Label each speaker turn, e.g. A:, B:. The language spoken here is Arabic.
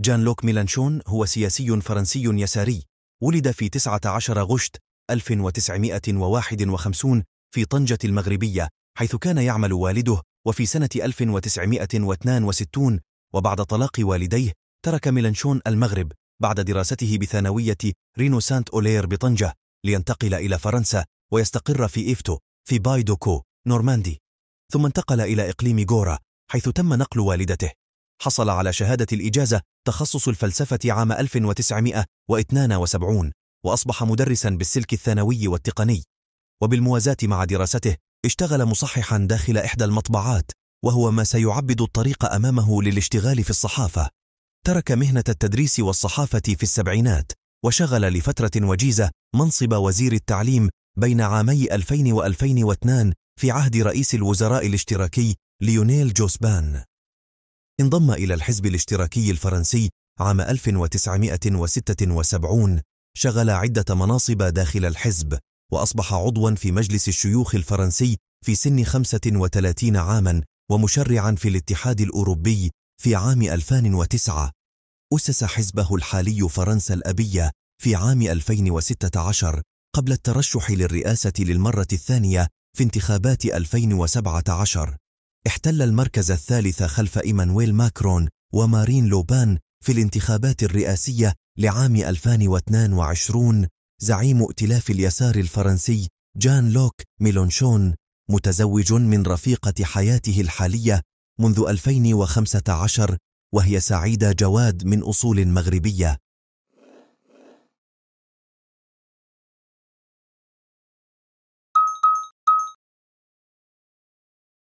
A: جان لوك ميلانشون هو سياسي فرنسي يساري ولد في 19 غشت 1951 في طنجة المغربية حيث كان يعمل والده وفي سنة 1962 وبعد طلاق والديه ترك ميلانشون المغرب بعد دراسته بثانوية رينو سانت أولير بطنجة لينتقل إلى فرنسا ويستقر في إيفتو في بايدوكو نورماندي ثم انتقل إلى إقليم غورا حيث تم نقل والدته حصل على شهادة الإجازة تخصص الفلسفة عام 1972 وأصبح مدرسا بالسلك الثانوي والتقني وبالموازاة مع دراسته اشتغل مصححا داخل إحدى المطبعات وهو ما سيعبد الطريق أمامه للاشتغال في الصحافة ترك مهنة التدريس والصحافة في السبعينات وشغل لفترة وجيزة منصب وزير التعليم بين عامي 2000 و 2002 في عهد رئيس الوزراء الاشتراكي ليونيل جوسبان انضم إلى الحزب الاشتراكي الفرنسي عام 1976 شغل عدة مناصب داخل الحزب وأصبح عضوا في مجلس الشيوخ الفرنسي في سن 35 عاما ومشرعا في الاتحاد الأوروبي في عام 2009 أسس حزبه الحالي فرنسا الأبية في عام 2016 قبل الترشح للرئاسة للمرة الثانية في انتخابات 2017 احتل المركز الثالث خلف إيمانويل ماكرون ومارين لوبان في الانتخابات الرئاسية لعام 2022 زعيم ائتلاف اليسار الفرنسي جان لوك ميلونشون متزوج من رفيقة حياته الحالية منذ 2015 وهي سعيدة جواد من أصول مغربية